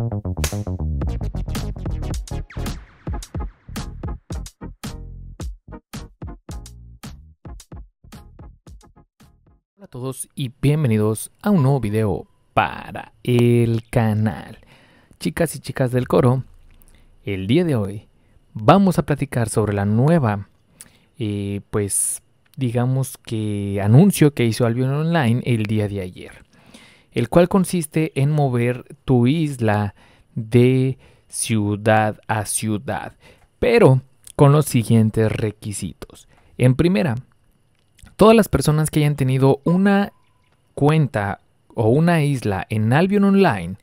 Hola a todos y bienvenidos a un nuevo video para el canal. Chicas y chicas del coro, el día de hoy vamos a platicar sobre la nueva, eh, pues digamos que anuncio que hizo Albion Online el día de ayer el cual consiste en mover tu isla de ciudad a ciudad, pero con los siguientes requisitos. En primera, todas las personas que hayan tenido una cuenta o una isla en Albion Online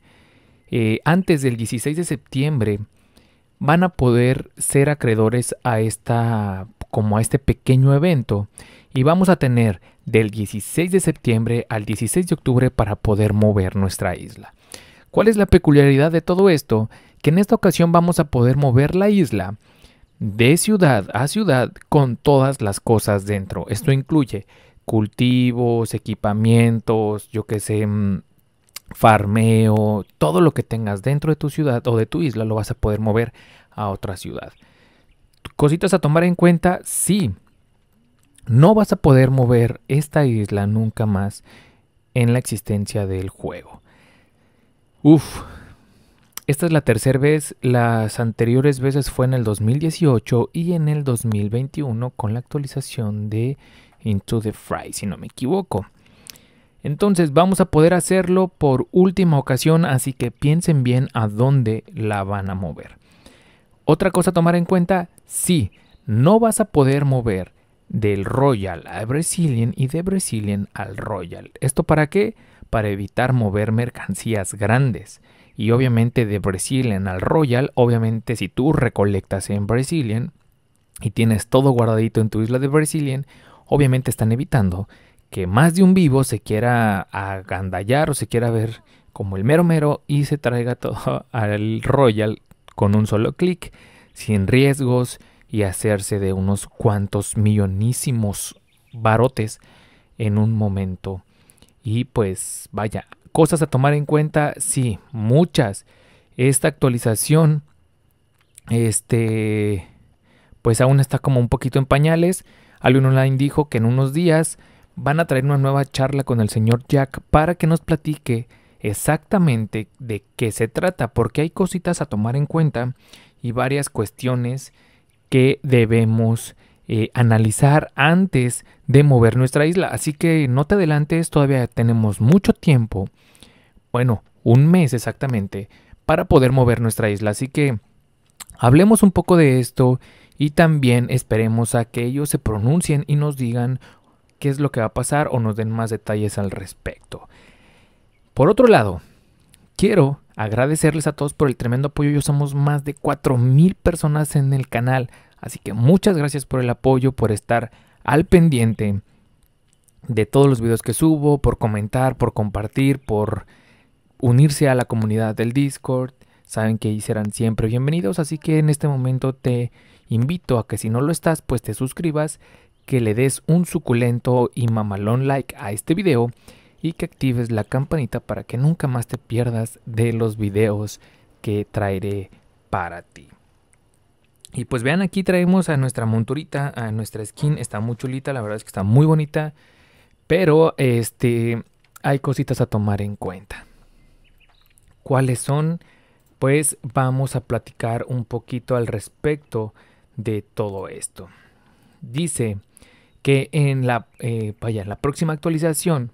eh, antes del 16 de septiembre van a poder ser acreedores a esta como a este pequeño evento y vamos a tener del 16 de septiembre al 16 de octubre para poder mover nuestra isla. ¿Cuál es la peculiaridad de todo esto? Que en esta ocasión vamos a poder mover la isla de ciudad a ciudad con todas las cosas dentro. Esto incluye cultivos, equipamientos, yo qué sé, mm, farmeo, todo lo que tengas dentro de tu ciudad o de tu isla lo vas a poder mover a otra ciudad. Cositas a tomar en cuenta, sí, no vas a poder mover esta isla nunca más en la existencia del juego. Uf, esta es la tercera vez, las anteriores veces fue en el 2018 y en el 2021 con la actualización de Into the Fry, si no me equivoco. Entonces vamos a poder hacerlo por última ocasión, así que piensen bien a dónde la van a mover. Otra cosa a tomar en cuenta, sí, no vas a poder mover del Royal a Brazilian y de Brazilian al Royal. ¿Esto para qué? Para evitar mover mercancías grandes. Y obviamente de Brazilian al Royal, obviamente si tú recolectas en Brazilian y tienes todo guardadito en tu isla de Brazilian, obviamente están evitando que más de un vivo se quiera agandallar o se quiera ver como el mero mero y se traiga todo al Royal con un solo clic, sin riesgos y hacerse de unos cuantos millonísimos barotes en un momento. Y pues vaya, cosas a tomar en cuenta, sí, muchas. Esta actualización, este, pues aún está como un poquito en pañales. Alguien online dijo que en unos días van a traer una nueva charla con el señor Jack para que nos platique exactamente de qué se trata, porque hay cositas a tomar en cuenta y varias cuestiones que debemos eh, analizar antes de mover nuestra isla. Así que no te adelantes, todavía tenemos mucho tiempo, bueno, un mes exactamente, para poder mover nuestra isla. Así que hablemos un poco de esto y también esperemos a que ellos se pronuncien y nos digan qué es lo que va a pasar o nos den más detalles al respecto. Por otro lado, quiero agradecerles a todos por el tremendo apoyo. Yo somos más de 4.000 personas en el canal. Así que muchas gracias por el apoyo, por estar al pendiente de todos los videos que subo, por comentar, por compartir, por unirse a la comunidad del Discord. Saben que ahí serán siempre bienvenidos, así que en este momento te invito a que si no lo estás, pues te suscribas que le des un suculento y mamalón like a este video y que actives la campanita para que nunca más te pierdas de los videos que traeré para ti. Y pues vean, aquí traemos a nuestra monturita, a nuestra skin, está muy chulita, la verdad es que está muy bonita, pero este hay cositas a tomar en cuenta. ¿Cuáles son? Pues vamos a platicar un poquito al respecto de todo esto. Dice, que en la, eh, la próxima actualización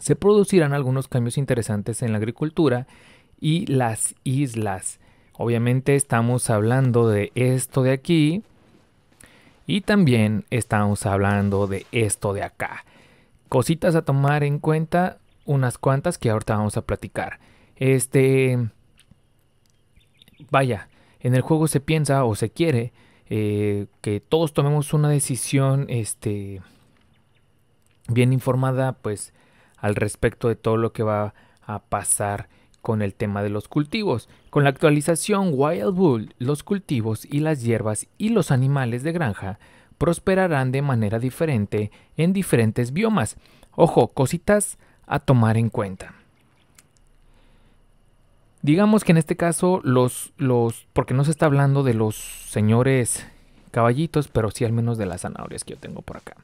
se producirán algunos cambios interesantes en la agricultura y las islas. Obviamente estamos hablando de esto de aquí y también estamos hablando de esto de acá. Cositas a tomar en cuenta, unas cuantas que ahorita vamos a platicar. Este, vaya, en el juego se piensa o se quiere eh, que todos tomemos una decisión este, bien informada, pues al respecto de todo lo que va a pasar con el tema de los cultivos. Con la actualización Wild Bull, los cultivos y las hierbas y los animales de granja prosperarán de manera diferente en diferentes biomas. Ojo, cositas a tomar en cuenta. Digamos que en este caso los, los, porque no se está hablando de los señores caballitos, pero sí al menos de las zanahorias que yo tengo por acá.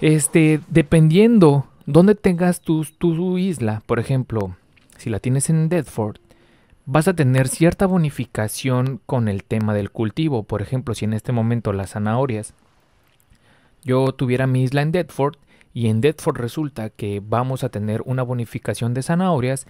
Este, dependiendo dónde tengas tu, tu isla, por ejemplo, si la tienes en Deadford, vas a tener cierta bonificación con el tema del cultivo. Por ejemplo, si en este momento las zanahorias, yo tuviera mi isla en Deadford y en Deadford resulta que vamos a tener una bonificación de zanahorias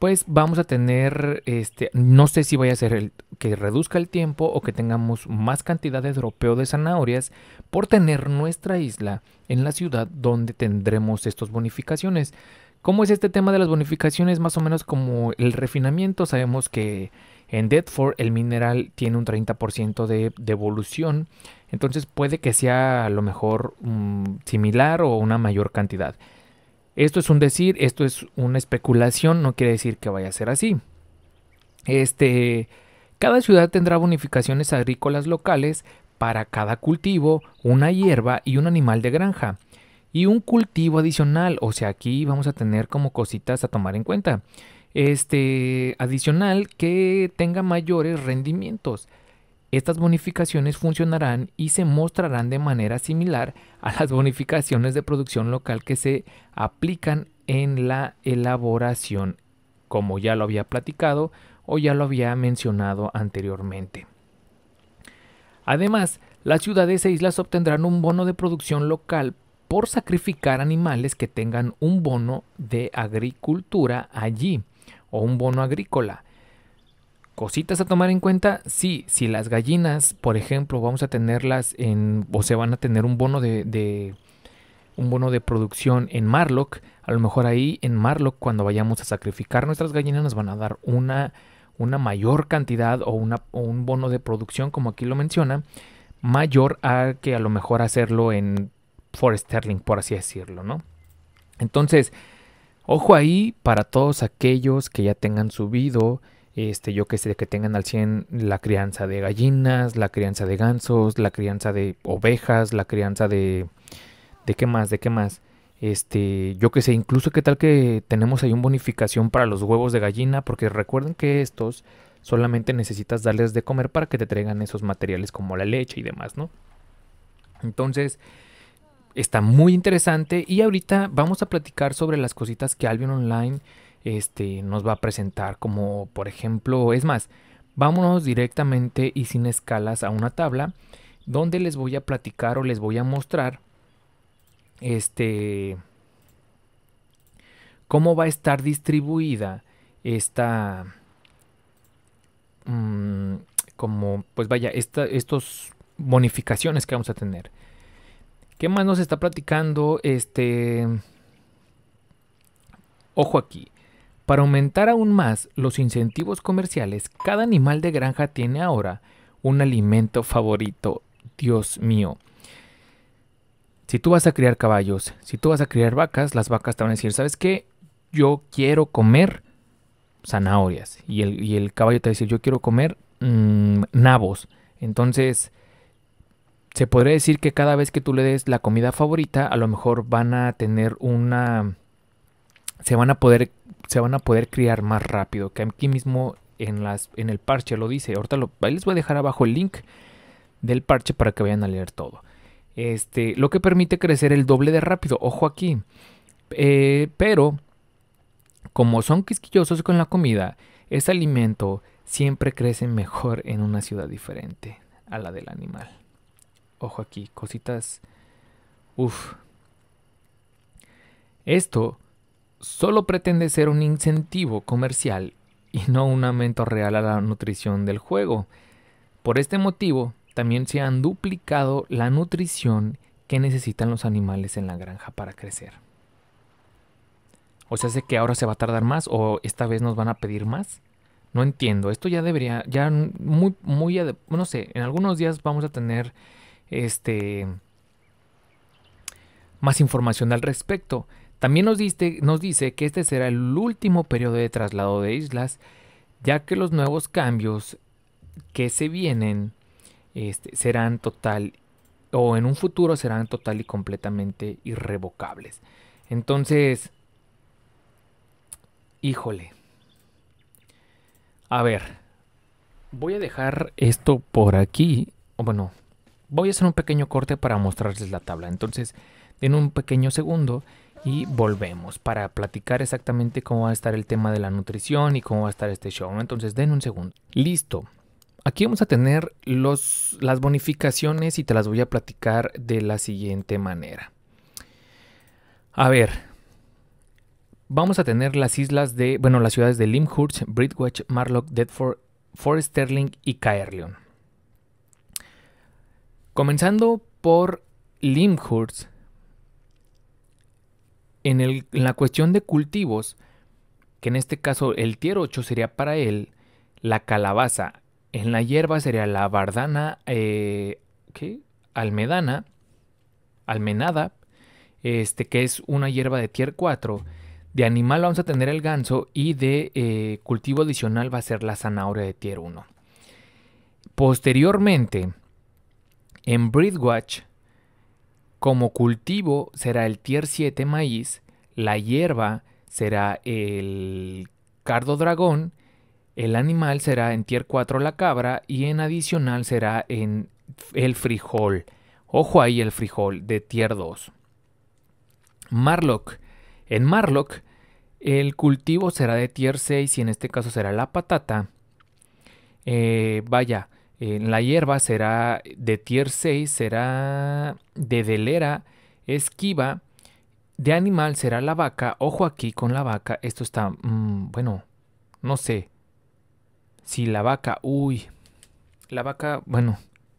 pues vamos a tener, este, no sé si vaya a ser el, que reduzca el tiempo o que tengamos más cantidad de dropeo de zanahorias por tener nuestra isla en la ciudad donde tendremos estas bonificaciones. ¿Cómo es este tema de las bonificaciones? Más o menos como el refinamiento, sabemos que en Deadford el mineral tiene un 30% de devolución, entonces puede que sea a lo mejor mm, similar o una mayor cantidad. Esto es un decir, esto es una especulación, no quiere decir que vaya a ser así. Este, cada ciudad tendrá bonificaciones agrícolas locales para cada cultivo, una hierba y un animal de granja. Y un cultivo adicional, o sea, aquí vamos a tener como cositas a tomar en cuenta. Este, adicional que tenga mayores rendimientos. Estas bonificaciones funcionarán y se mostrarán de manera similar a las bonificaciones de producción local que se aplican en la elaboración, como ya lo había platicado o ya lo había mencionado anteriormente. Además, las ciudades e islas obtendrán un bono de producción local por sacrificar animales que tengan un bono de agricultura allí o un bono agrícola Cositas a tomar en cuenta, sí, si las gallinas, por ejemplo, vamos a tenerlas en, o se van a tener un bono de, un bono de producción en Marlock, a lo mejor ahí en Marlock cuando vayamos a sacrificar nuestras gallinas nos van a dar una, una mayor cantidad o, una, un bono de producción, como aquí lo menciona, mayor a que a lo mejor hacerlo en Forest Sterling, por así decirlo, ¿no? Entonces, ojo ahí para todos aquellos que ya tengan subido este, yo que sé, que tengan al 100 la crianza de gallinas, la crianza de gansos, la crianza de ovejas, la crianza de... ¿De qué más? ¿De qué más? Este, yo que sé, incluso qué tal que tenemos ahí una bonificación para los huevos de gallina, porque recuerden que estos solamente necesitas darles de comer para que te traigan esos materiales como la leche y demás, ¿no? Entonces, está muy interesante y ahorita vamos a platicar sobre las cositas que Albion Online este, nos va a presentar como, por ejemplo, es más, vámonos directamente y sin escalas a una tabla donde les voy a platicar o les voy a mostrar este cómo va a estar distribuida esta mm, como pues vaya estas bonificaciones que vamos a tener qué más nos está platicando este ojo aquí para aumentar aún más los incentivos comerciales, cada animal de granja tiene ahora un alimento favorito. Dios mío. Si tú vas a criar caballos, si tú vas a criar vacas, las vacas te van a decir, ¿sabes qué? Yo quiero comer zanahorias. Y el, caballo te va a decir, yo quiero comer mm, nabos. Entonces, se podría decir que cada vez que tú le des la comida favorita, a lo mejor van a tener una se van a poder, se van a poder criar más rápido. Que aquí mismo en, las, en el parche lo dice. Ahorita les voy a dejar abajo el link del parche para que vayan a leer todo. Este, lo que permite crecer el doble de rápido. Ojo aquí. Eh, pero, como son quisquillosos con la comida, ese alimento siempre crece mejor en una ciudad diferente a la del animal. Ojo aquí, cositas... uff Esto solo pretende ser un incentivo comercial y no un aumento real a la nutrición del juego. Por este motivo, también se han duplicado la nutrición que necesitan los animales en la granja para crecer. O sea, hace que ahora se va a tardar más o esta vez nos van a pedir más. No entiendo, esto ya debería, ya muy, muy, no sé, en algunos días vamos a tener este, más información al respecto. También nos, diste, nos dice que este será el último periodo de traslado de islas, ya que los nuevos cambios que se vienen este, serán total o en un futuro serán total y completamente irrevocables. Entonces, híjole. A ver, voy a dejar esto por aquí. O bueno, voy a hacer un pequeño corte para mostrarles la tabla. Entonces, en un pequeño segundo y volvemos para platicar exactamente cómo va a estar el tema de la nutrición y cómo va a estar este show. Entonces den un segundo. Listo. Aquí vamos a tener los, las bonificaciones y te las voy a platicar de la siguiente manera. A ver, vamos a tener las islas de, bueno, las ciudades de Limhurst, Bridgewatch, Marlock, Deadford, Forest, Sterling y Caerleon. Comenzando por Limhurst, en, la cuestión de cultivos, que en este caso el tier 8 sería para él la calabaza, en la hierba sería la bardana, eh, ¿qué? Almedana, almenada, este, que es una hierba de tier 4. De animal vamos a tener el ganso y de eh, cultivo adicional va a ser la zanahoria de tier 1. Posteriormente, en Breedwatch como cultivo será el tier 7 maíz, la hierba será el cardo dragón, el animal será en tier 4 la cabra y en adicional será en el frijol. Ojo ahí el frijol de tier 2. Marlock. En Marlock el cultivo será de tier 6 y en este caso será la patata. Eh, vaya, en la hierba será de tier 6, será de delera, esquiva. De animal será la vaca. Ojo aquí con la vaca. Esto está, mm, bueno, no sé. Si la vaca, uy. La vaca, bueno,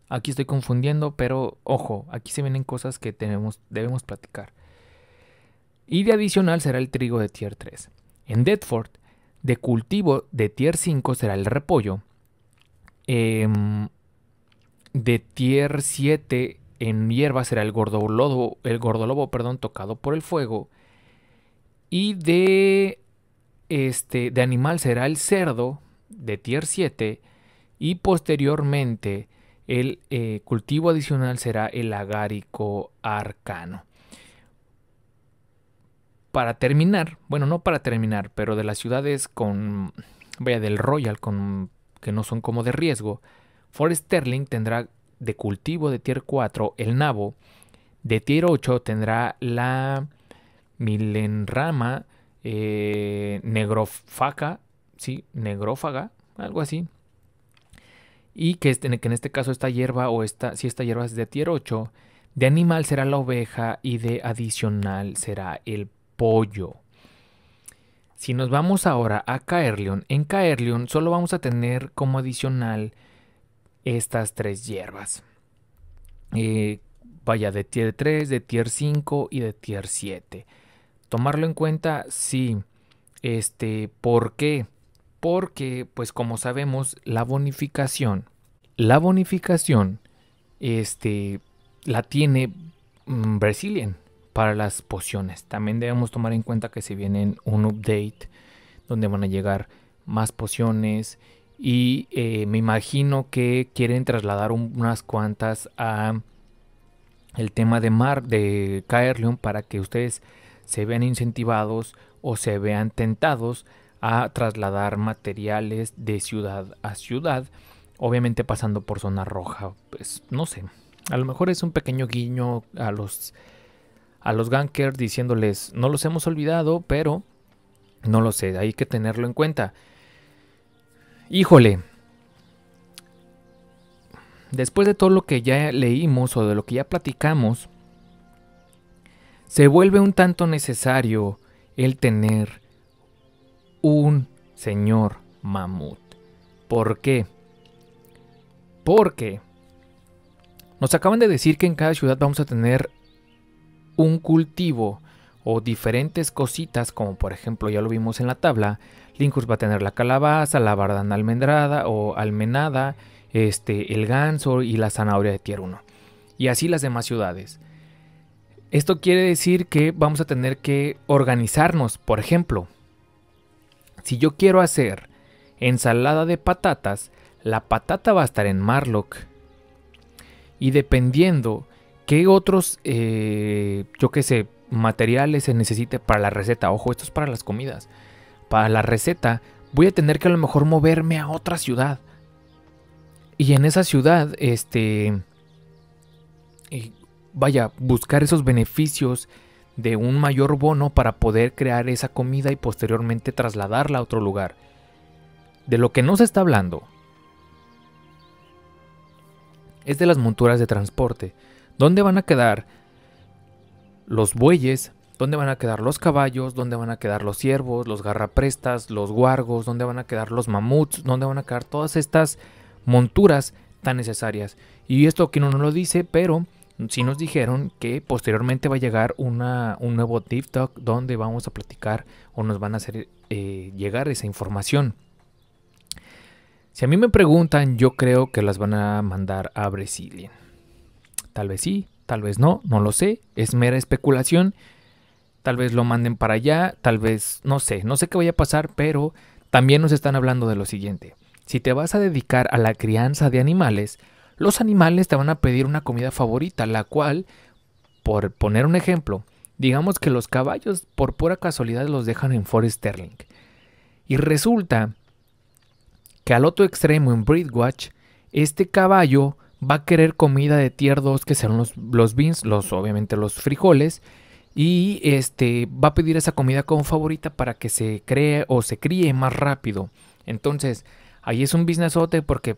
aquí estoy confundiendo, pero ojo, aquí se vienen cosas que tenemos, debemos platicar. Y de adicional será el trigo de tier 3. En Deadford, de cultivo de tier 5 será el repollo Em, de tier 7 en hierba será el gordolobo, el gordolobo, perdón, tocado por el fuego. Y de este de animal será el cerdo de tier 7 y posteriormente el eh, cultivo adicional será el agárico arcano. Para terminar, bueno, no para terminar, pero de las ciudades con vaya del Royal con que no son como de riesgo, Forest Sterling tendrá de cultivo de tier 4 el nabo, de tier 8 tendrá la milenrama eh, negrofaca, sí, negrófaga, algo así. Y que, este, que, en este caso esta hierba o esta, si esta hierba es de tier 8, de animal será la oveja y de adicional será el pollo. Si nos vamos ahora a Caerleon, en Caerleon solo vamos a tener como adicional estas tres hierbas. Eh, vaya, de tier 3, de tier 5 y de tier 7. Tomarlo en cuenta, sí. Este, ¿por qué? Porque, pues como sabemos, la bonificación, la bonificación, este, la tiene mm, Brazilian para las pociones. También debemos tomar en cuenta que se viene un update donde van a llegar más pociones y eh, me imagino que quieren trasladar unas cuantas a el tema de Mar de Caerleon para que ustedes se vean incentivados o se vean tentados a trasladar materiales de ciudad a ciudad, obviamente pasando por zona roja, pues no sé. A lo mejor es un pequeño guiño a los a los gankers diciéndoles, no los hemos olvidado, pero no lo sé, hay que tenerlo en cuenta. Híjole. Después de todo lo que ya leímos o de lo que ya platicamos, se vuelve un tanto necesario el tener un señor mamut. ¿Por qué? Porque nos acaban de decir que en cada ciudad vamos a tener un cultivo o diferentes cositas, como por ejemplo ya lo vimos en la tabla, Linkus va a tener la calabaza, la bardana almendrada o almenada, este, el ganso y la zanahoria de tier 1. Y así las demás ciudades. Esto quiere decir que vamos a tener que organizarnos. Por ejemplo, si yo quiero hacer ensalada de patatas, la patata va a estar en Marlock. Y dependiendo ¿Qué otros, eh, yo sé, materiales se necesite para la receta? Ojo, esto es para las comidas. Para la receta voy a tener que a lo mejor moverme a otra ciudad. Y en esa ciudad, este... vaya, buscar esos beneficios de un mayor bono para poder crear esa comida y posteriormente trasladarla a otro lugar. De lo que no se está hablando es de las monturas de transporte. ¿Dónde van a quedar los bueyes? ¿Dónde van a quedar los caballos? ¿Dónde van a quedar los ciervos, los garraprestas, los guargos? ¿Dónde van a quedar los mamuts? ¿Dónde van a quedar todas estas monturas tan necesarias? Y esto que no nos lo dice, pero sí nos dijeron que posteriormente va a llegar un nuevo Deep Talk donde vamos a platicar o nos van a hacer eh, llegar esa información. Si a mí me preguntan, yo creo que las van a mandar a Brasilien. Tal vez sí, tal vez no, no lo sé, es mera especulación. Tal vez lo manden para allá, tal vez, no sé, no sé qué vaya a pasar, pero también nos están hablando de lo siguiente. Si te vas a dedicar a la crianza de animales, los animales te van a pedir una comida favorita, la cual, por poner un ejemplo, digamos que los caballos por pura casualidad los dejan en Forest Sterling. Y resulta que al otro extremo en Breedwatch, este caballo va a querer comida de tier 2, que serán los, los beans, los, obviamente los frijoles. Y este va a pedir esa comida como favorita para que se cree o se críe más rápido. Entonces, ahí es un businessote porque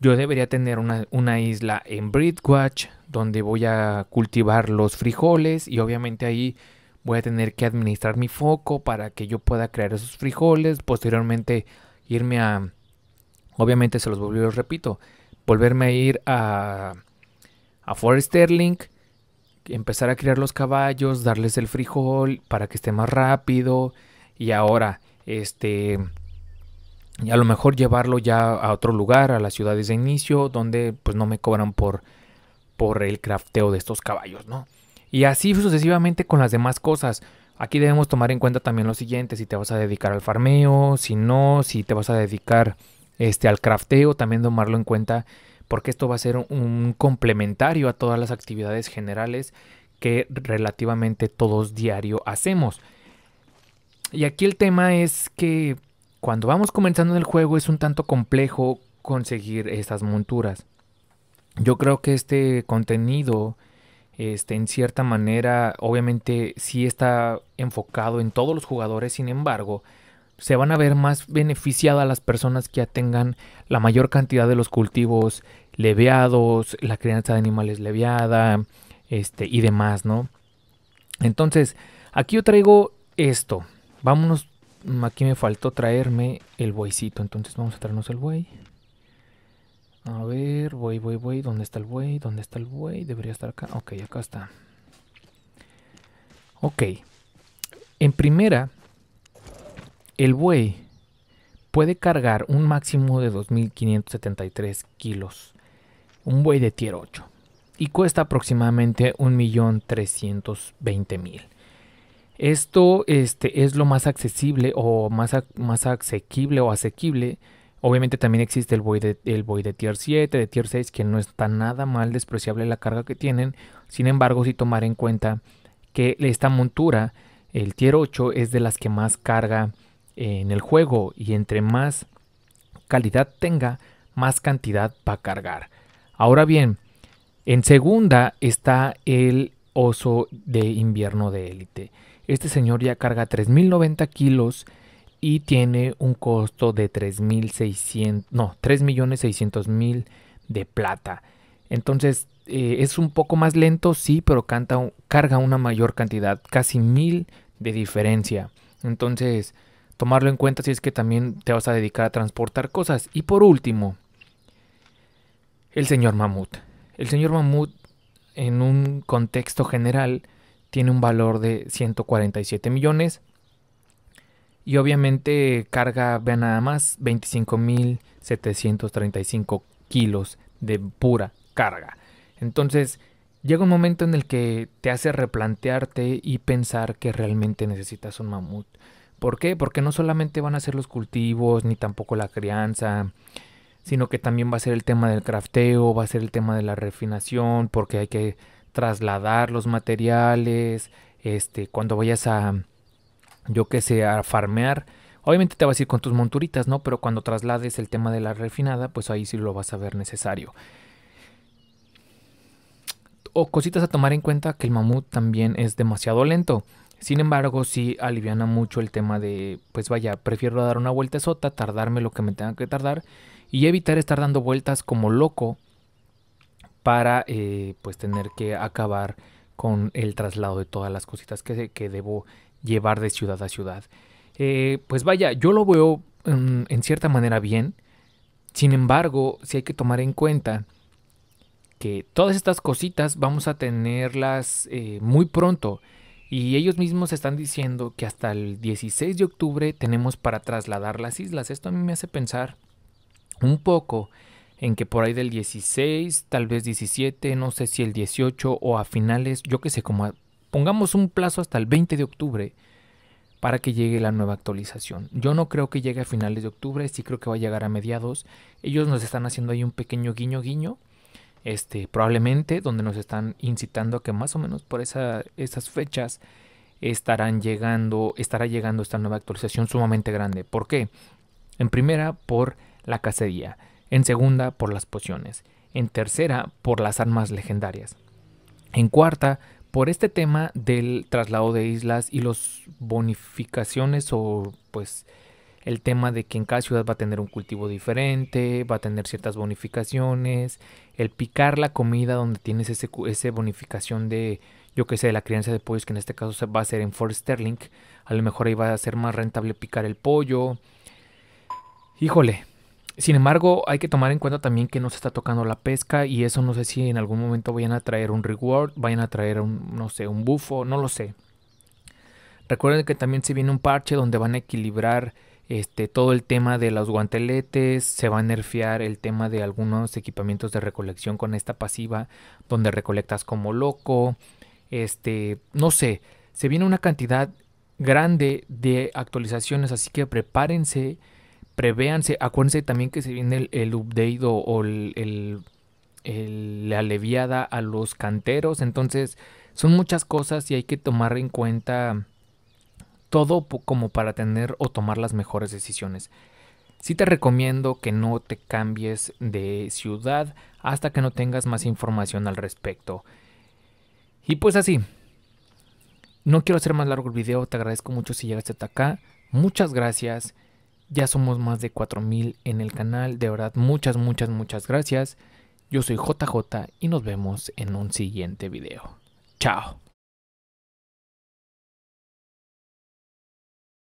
yo debería tener una, isla en Bridgewatch donde voy a cultivar los frijoles y obviamente ahí voy a tener que administrar mi foco para que yo pueda crear esos frijoles. Posteriormente irme a... Obviamente se los volvió los repito, volverme a ir a, a Fort Sterling, empezar a criar los caballos, darles el frijol para que esté más rápido y ahora este y a lo mejor llevarlo ya a otro lugar, a las ciudades de inicio, donde pues no me cobran por, por el crafteo de estos caballos, ¿no? Y así sucesivamente con las demás cosas. Aquí debemos tomar en cuenta también lo siguiente, si te vas a dedicar al farmeo, si no, si te vas a dedicar este, al crafteo, también tomarlo en cuenta porque esto va a ser un complementario a todas las actividades generales que relativamente todos diario hacemos. Y aquí el tema es que cuando vamos comenzando en el juego es un tanto complejo conseguir estas monturas. Yo creo que este contenido, este, en cierta manera, obviamente sí está enfocado en todos los jugadores, sin embargo, se van a ver más beneficiadas las personas que ya tengan la mayor cantidad de los cultivos leviados, la crianza de animales leviada este y demás, ¿no? Entonces, aquí yo traigo esto. Vámonos, mm, aquí me faltó traerme el bueycito, entonces vamos a traernos el buey. A ver, buey, buey, buey, ¿dónde está el buey? ¿Dónde está el buey? Debería estar acá. Ok, acá está. Ok. En primera, el buey puede cargar un máximo de 2.573 kilos, un buey de tier 8, y cuesta aproximadamente 1.320.000. Esto este, es lo más accesible o más, más asequible o asequible. Obviamente también existe el buey, de, el buey de tier 7, de tier 6, que no está nada mal despreciable la carga que tienen. Sin embargo, si tomar en cuenta que esta montura, el tier 8, es de las que más carga en el juego y entre más calidad tenga, más cantidad va a cargar. Ahora bien, en segunda está el oso de invierno de élite. Este señor ya carga 3090 kilos y tiene un costo de 3.600, no, 3.600.000 de plata. Entonces eh, es un poco más lento, sí, pero canta, carga una mayor cantidad, casi mil de diferencia. Entonces tomarlo en cuenta si es que también te vas a dedicar a transportar cosas. Y por último, el señor mamut. El señor mamut en un contexto general tiene un valor de 147 millones y obviamente carga, vean nada más, 25.735 kilos de pura carga. Entonces, llega un momento en el que te hace replantearte y pensar que realmente necesitas un mamut. ¿Por qué? Porque no solamente van a ser los cultivos, ni tampoco la crianza, sino que también va a ser el tema del crafteo, va a ser el tema de la refinación, porque hay que trasladar los materiales, este, cuando vayas a, yo qué sé, a farmear, obviamente te vas a ir con tus monturitas, ¿no? Pero cuando traslades el tema de la refinada, pues ahí sí lo vas a ver necesario. O cositas a tomar en cuenta que el mamut también es demasiado lento. Sin embargo, sí aliviana mucho el tema de, pues vaya, prefiero dar una vuelta sota, tardarme lo que me tenga que tardar y evitar estar dando vueltas como loco para eh, pues tener que acabar con el traslado de todas las cositas que, que debo llevar de ciudad a ciudad. Eh, pues vaya, yo lo veo mm, en, cierta manera bien, sin embargo, sí hay que tomar en cuenta que todas estas cositas vamos a tenerlas eh, muy pronto. Y ellos mismos están diciendo que hasta el 16 de octubre tenemos para trasladar las islas. Esto a mí me hace pensar un poco en que por ahí del 16, tal vez 17, no sé si el 18 o a finales, yo qué sé, como pongamos un plazo hasta el 20 de octubre para que llegue la nueva actualización. Yo no creo que llegue a finales de octubre, sí creo que va a llegar a mediados. Ellos nos están haciendo ahí un pequeño guiño guiño este, probablemente donde nos están incitando a que más o menos por esa, esas fechas estarán llegando, estará llegando esta nueva actualización sumamente grande. ¿Por qué? En primera, por la cacería. En segunda, por las pociones. En tercera, por las armas legendarias. En cuarta, por este tema del traslado de islas y las bonificaciones o pues el tema de que en cada ciudad va a tener un cultivo diferente, va a tener ciertas bonificaciones, el picar la comida donde tienes esa bonificación de, yo qué sé, de la crianza de pollos, que en este caso se va a hacer en Fort Sterling, a lo mejor ahí va a ser más rentable picar el pollo. Híjole, sin embargo, hay que tomar en cuenta también que no se está tocando la pesca y eso no sé si en algún momento vayan a traer un reward, vayan a traer un, no sé, un bufo, no lo sé. Recuerden que también se viene un parche donde van a equilibrar este, todo el tema de los guanteletes, se va a nerfear el tema de algunos equipamientos de recolección con esta pasiva, donde recolectas como loco, este, no sé, se viene una cantidad grande de actualizaciones, así que prepárense, prevéanse, acuérdense también que se viene el, update o, el, la aliviada a los canteros, entonces son muchas cosas y hay que tomar en cuenta todo como para tener o tomar las mejores decisiones. Sí te recomiendo que no te cambies de ciudad hasta que no tengas más información al respecto. Y pues así. No quiero hacer más largo el video, te agradezco mucho si llegaste hasta acá. Muchas gracias. Ya somos más de 4000 en el canal, de verdad muchas muchas muchas gracias. Yo soy JJ y nos vemos en un siguiente video. Chao.